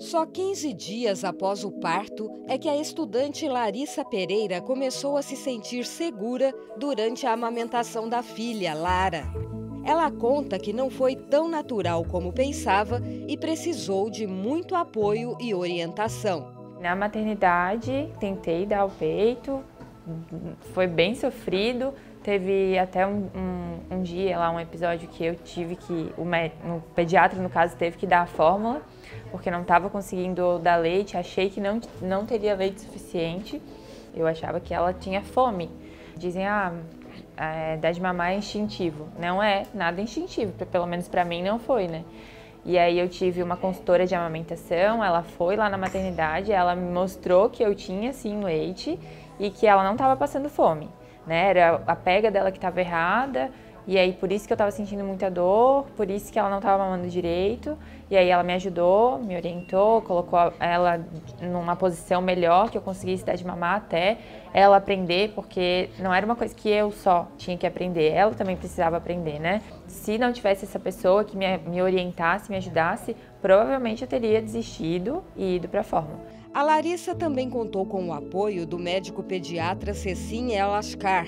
Só 15 dias após o parto é que a estudante Larissa Pereira começou a se sentir segura durante a amamentação da filha, Lara. Ela conta que não foi tão natural como pensava e precisou de muito apoio e orientação. Na maternidade, tentei dar o peito, foi bem sofrido. Teve até um, um, um, dia lá, um episódio que eu tive que. O, o pediatra, no caso, teve que dar a fórmula, porque não estava conseguindo dar leite. Achei que não, não teria leite suficiente. Eu achava que ela tinha fome. Dizem, ah, é, dar de mamar é instintivo. Não é nada instintivo, pelo menos para mim não foi, né? E aí eu tive uma consultora de amamentação, ela foi lá na maternidade, ela me mostrou que eu tinha sim leite e que ela não estava passando fome, né? Era a pega dela que estava errada e aí por isso que eu estava sentindo muita dor, por isso que ela não estava mamando direito. E aí ela me ajudou, me orientou, colocou ela numa posição melhor que eu conseguisse dar de mamar até ela aprender, porque não era uma coisa que eu só tinha que aprender, ela também precisava aprender, né? Se não tivesse essa pessoa que me, me orientasse, me ajudasse, provavelmente eu teria desistido e ido para a forma. A Larissa também contou com o apoio do médico pediatra Cecim El Ascar.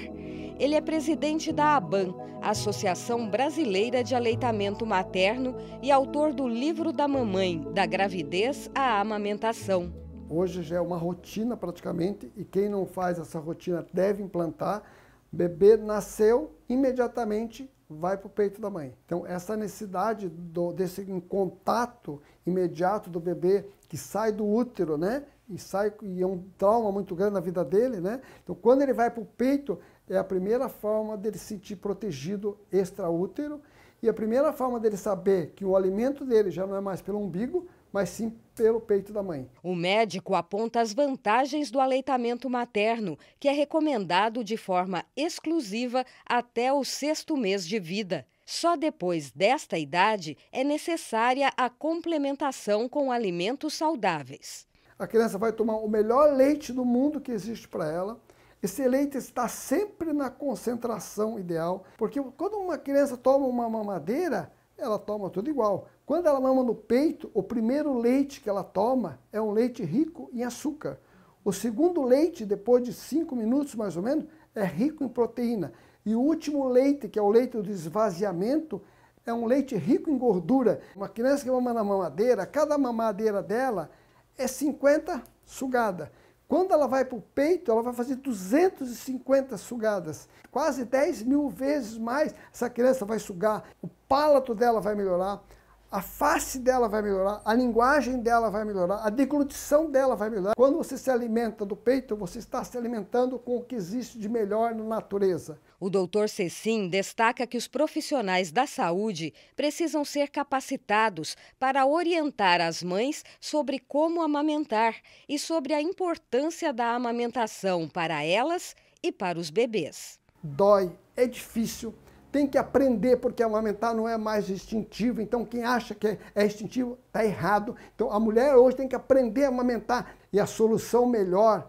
Ele é presidente da ABAN, Associação Brasileira de Aleitamento Materno, e autor do livro da mamãe, da gravidez à amamentação. Hoje já é uma rotina praticamente, e quem não faz essa rotina deve implantar. Bebê nasceu, imediatamente vai para o peito da mãe. Então, essa necessidade do, desse contato imediato do bebê que sai do útero, né? E, sai, e é um trauma muito grande na vida dele, né? Então, quando ele vai para o peito, é a primeira forma dele se sentir protegido extraútero e a primeira forma dele saber que o alimento dele já não é mais pelo umbigo, mas sim pelo peito da mãe. O médico aponta as vantagens do aleitamento materno, que é recomendado de forma exclusiva até o sexto mês de vida. Só depois desta idade é necessária a complementação com alimentos saudáveis. A criança vai tomar o melhor leite do mundo que existe para ela. Esse leite está sempre na concentração ideal, porque quando uma criança toma uma mamadeira, ela toma tudo igual. Quando ela mama no peito, o primeiro leite que ela toma é um leite rico em açúcar. O segundo leite, depois de cinco minutos mais ou menos, é rico em proteína. E o último leite, que é o leite do esvaziamento, é um leite rico em gordura. Uma criança que mama na mamadeira, cada mamadeira dela é 50 sugada. Quando ela vai para o peito, ela vai fazer 250 sugadas, quase 10 mil vezes mais. Essa criança vai sugar, o palato dela vai melhorar, a face dela vai melhorar, a linguagem dela vai melhorar, a deglutição dela vai melhorar. Quando você se alimenta do peito, você está se alimentando com o que existe de melhor na natureza. O doutor Cecim destaca que os profissionais da saúde precisam ser capacitados para orientar as mães sobre como amamentar e sobre a importância da amamentação para elas e para os bebês. Dói, é difícil tem que aprender, porque amamentar não é mais instintivo. Então, quem acha que é, é instintivo está errado. Então, a mulher hoje tem que aprender a amamentar. E a solução melhor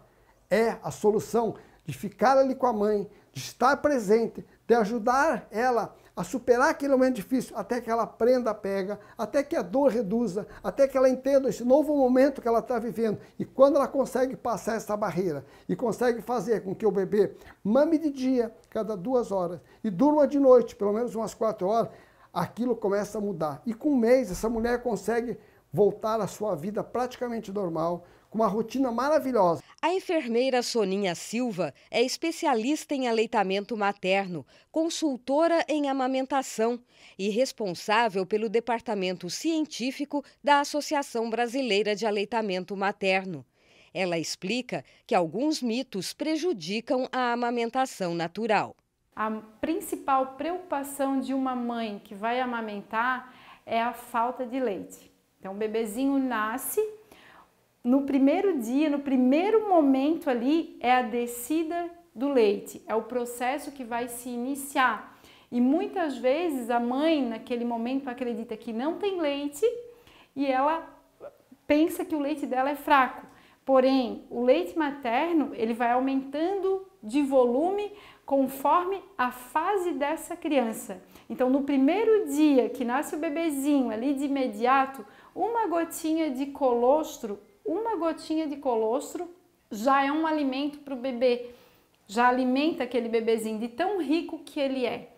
é a solução de ficar ali com a mãe, de estar presente, de ajudar ela a superar aquele momento difícil, até que ela aprenda a pega, até que a dor reduza, até que ela entenda esse novo momento que ela está vivendo. E quando ela consegue passar essa barreira e consegue fazer com que o bebê mame de dia, cada duas horas, e durma de noite, pelo menos umas quatro horas, aquilo começa a mudar. E com um mês, essa mulher consegue voltar à sua vida praticamente normal, com uma rotina maravilhosa. A enfermeira Soninha Silva é especialista em aleitamento materno, consultora em amamentação e responsável pelo departamento científico da Associação Brasileira de Aleitamento Materno. Ela explica que alguns mitos prejudicam a amamentação natural. A principal preocupação de uma mãe que vai amamentar é a falta de leite. Então, o bebezinho nasce no primeiro dia, no primeiro momento ali, é a descida do leite, é o processo que vai se iniciar. E muitas vezes a mãe, naquele momento, acredita que não tem leite e ela pensa que o leite dela é fraco. Porém, o leite materno ele vai aumentando de volume conforme a fase dessa criança. Então, no primeiro dia que nasce o bebezinho, ali de imediato, uma gotinha de colostro uma gotinha de colostro já é um alimento para o bebê, já alimenta aquele bebezinho de tão rico que ele é.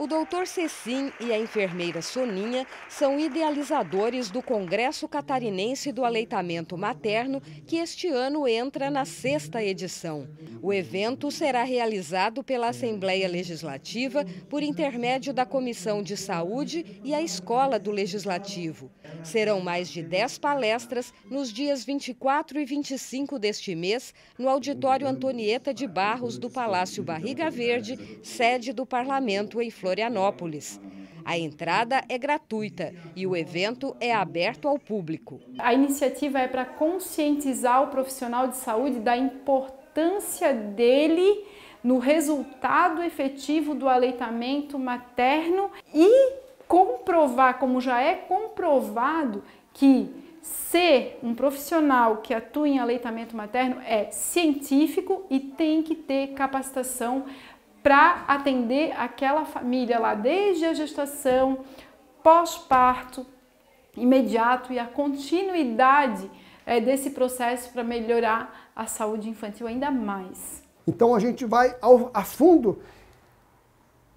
O doutor Cecim e a enfermeira Soninha são idealizadores do Congresso Catarinense do Aleitamento Materno, que este ano entra na sexta edição. O evento será realizado pela Assembleia Legislativa por intermédio da Comissão de Saúde e a Escola do Legislativo. Serão mais de 10 palestras nos dias 24 e 25 deste mês, no Auditório Antonieta de Barros do Palácio Barriga Verde, sede do Parlamento em Florianópolis. Florianópolis. A entrada é gratuita e o evento é aberto ao público. A iniciativa é para conscientizar o profissional de saúde da importância dele no resultado efetivo do aleitamento materno e comprovar, como já é comprovado, que ser um profissional que atua em aleitamento materno é científico e tem que ter capacitação para atender aquela família lá desde a gestação, pós-parto imediato e a continuidade é, desse processo para melhorar a saúde infantil ainda mais. Então a gente vai ao, a fundo,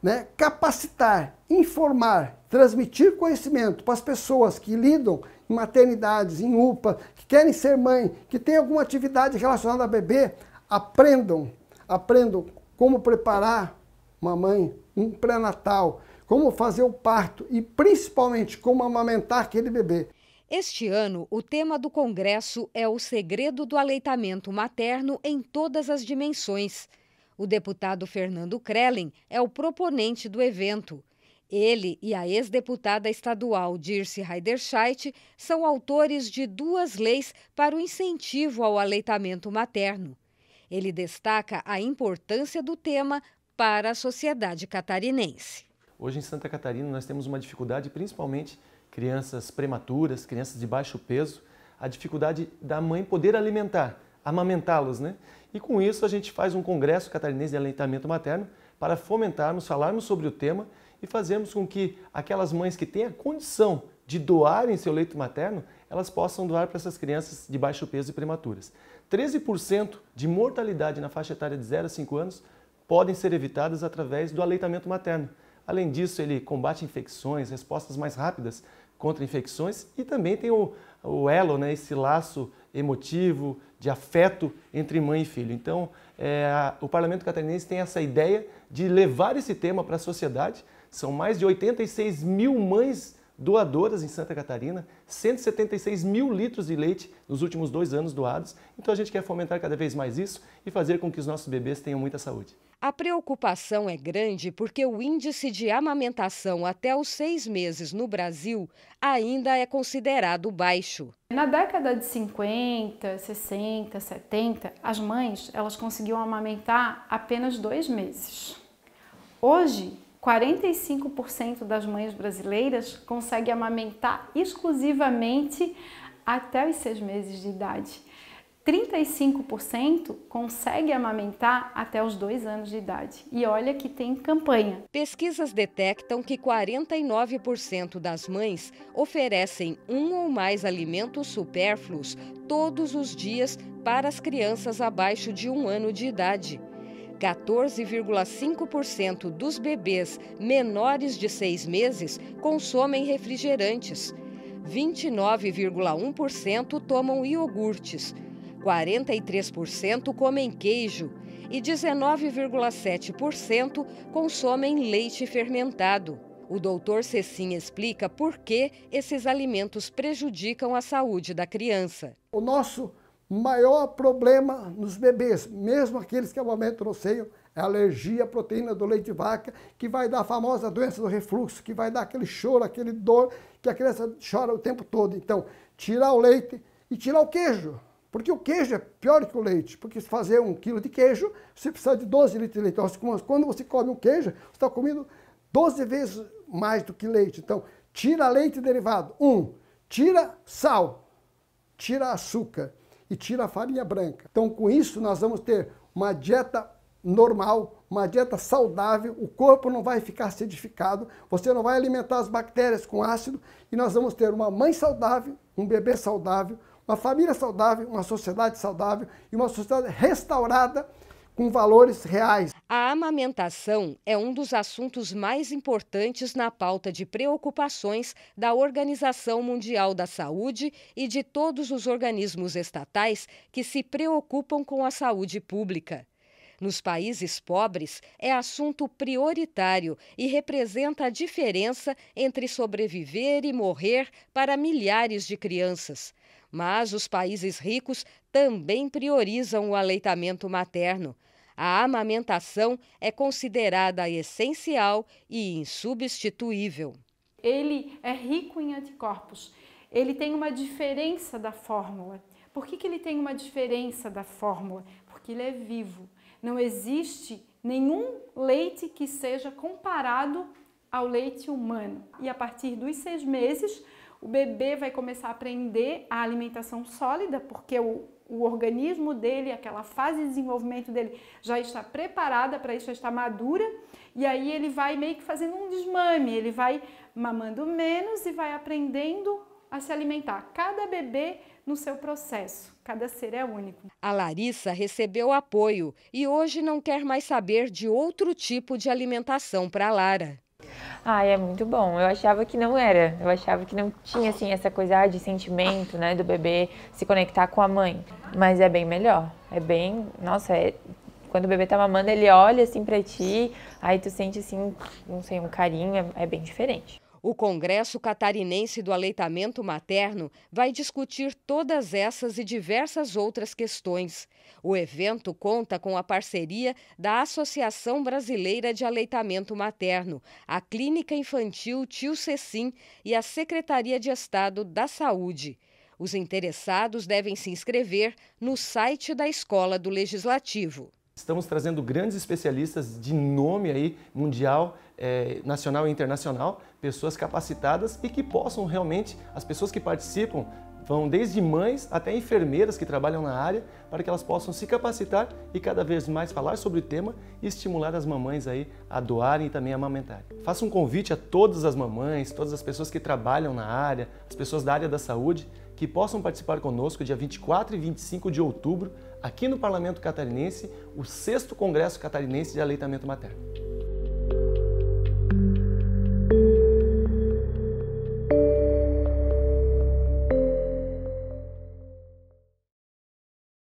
né, capacitar, informar, transmitir conhecimento para as pessoas que lidam em maternidades, em UPA, que querem ser mãe, que têm alguma atividade relacionada a bebê, aprendam, aprendam como preparar uma mãe, um pré-natal, como fazer o parto e principalmente como amamentar aquele bebê. Este ano, o tema do congresso é o segredo do aleitamento materno em todas as dimensões. O deputado Fernando Krellen é o proponente do evento. Ele e a ex-deputada estadual Dirce Heiderscheidt são autores de duas leis para o incentivo ao aleitamento materno. Ele destaca a importância do tema para a sociedade catarinense. Hoje em Santa Catarina nós temos uma dificuldade, principalmente crianças prematuras, crianças de baixo peso, a dificuldade da mãe poder alimentar, amamentá-los, né? E com isso a gente faz um congresso catarinense de aleitamento materno para fomentarmos, falarmos sobre o tema e fazermos com que aquelas mães que têm a condição de doarem seu leito materno, elas possam doar para essas crianças de baixo peso e prematuras. 13% de mortalidade na faixa etária de 0 a 5 anos podem ser evitadas através do aleitamento materno. Além disso, ele combate infecções, respostas mais rápidas contra infecções e também tem o, o elo, né, esse laço emotivo, de afeto entre mãe e filho. Então, é, o Parlamento Catarinense tem essa ideia de levar esse tema para a sociedade. São mais de 86 mil mães doadoras em Santa Catarina, 176 mil litros de leite nos últimos dois anos doados. Então a gente quer fomentar cada vez mais isso e fazer com que os nossos bebês tenham muita saúde. A preocupação é grande porque o índice de amamentação até os seis meses no Brasil ainda é considerado baixo. Na década de 50, 60, 70, as mães elas conseguiam amamentar apenas dois meses. Hoje, 45% das mães brasileiras consegue amamentar exclusivamente até os seis meses de idade. 35% consegue amamentar até os dois anos de idade. E olha que tem campanha. Pesquisas detectam que 49% das mães oferecem um ou mais alimentos supérfluos todos os dias para as crianças abaixo de um ano de idade. 14,5% dos bebês menores de seis meses consomem refrigerantes, 29,1% tomam iogurtes, 43% comem queijo e 19,7% consomem leite fermentado. O doutor Cecim explica por que esses alimentos prejudicam a saúde da criança. O nosso maior problema nos bebês, mesmo aqueles que amamentam no seio, é, é alergia à proteína do leite de vaca, que vai dar a famosa doença do refluxo, que vai dar aquele choro, aquele dor, que a criança chora o tempo todo. Então, tirar o leite e tirar o queijo. Porque o queijo é pior que o leite, porque se fazer um quilo de queijo, você precisa de 12 litros de leite. Então, quando você come um queijo, você está comendo 12 vezes mais do que leite. Então, tira leite derivado. Um, tira sal, tira açúcar e tira a farinha branca. Então, com isso, nós vamos ter uma dieta normal, uma dieta saudável, o corpo não vai ficar acidificado, você não vai alimentar as bactérias com ácido e nós vamos ter uma mãe saudável, um bebê saudável, uma família saudável, uma sociedade saudável e uma sociedade restaurada com valores reais. A amamentação é um dos assuntos mais importantes na pauta de preocupações da Organização Mundial da Saúde e de todos os organismos estatais que se preocupam com a saúde pública. Nos países pobres, é assunto prioritário e representa a diferença entre sobreviver e morrer para milhares de crianças. Mas os países ricos também priorizam o aleitamento materno. A amamentação é considerada essencial e insubstituível. Ele é rico em anticorpos. Ele tem uma diferença da fórmula. Por que, que ele tem uma diferença da fórmula? Porque ele é vivo. Não existe nenhum leite que seja comparado ao leite humano. E a partir dos seis meses, o bebê vai começar a aprender a alimentação sólida, porque o o organismo dele, aquela fase de desenvolvimento dele já está preparada para isso, já está madura, e aí ele vai meio que fazendo um desmame, ele vai mamando menos e vai aprendendo a se alimentar. Cada bebê no seu processo, cada ser é único. A Larissa recebeu apoio e hoje não quer mais saber de outro tipo de alimentação para Lara. Ai, é muito bom. Eu achava que não era. Eu achava que não tinha, assim, essa coisa ah, de sentimento, né, do bebê se conectar com a mãe. Mas é bem melhor. É bem. Nossa, é... quando o bebê tá mamando, ele olha, assim, pra ti, aí tu sente, assim, não sei, um carinho. É, é bem diferente. O Congresso Catarinense do Aleitamento Materno vai discutir todas essas e diversas outras questões. O evento conta com a parceria da Associação Brasileira de Aleitamento Materno, a Clínica Infantil Tio Cecim e a Secretaria de Estado da Saúde. Os interessados devem se inscrever no site da Escola do Legislativo. Estamos trazendo grandes especialistas de nome aí mundial, eh, nacional e internacional, pessoas capacitadas e que possam realmente, as pessoas que participam, vão desde mães até enfermeiras que trabalham na área, para que elas possam se capacitar e cada vez mais falar sobre o tema e estimular as mamães aí a doarem e também a amamentarem. Faço um convite a todas as mamães, todas as pessoas que trabalham na área, as pessoas da área da saúde, que possam participar conosco dia 24 e 25 de outubro, aqui no Parlamento Catarinense, o 6 Congresso Catarinense de Aleitamento Materno.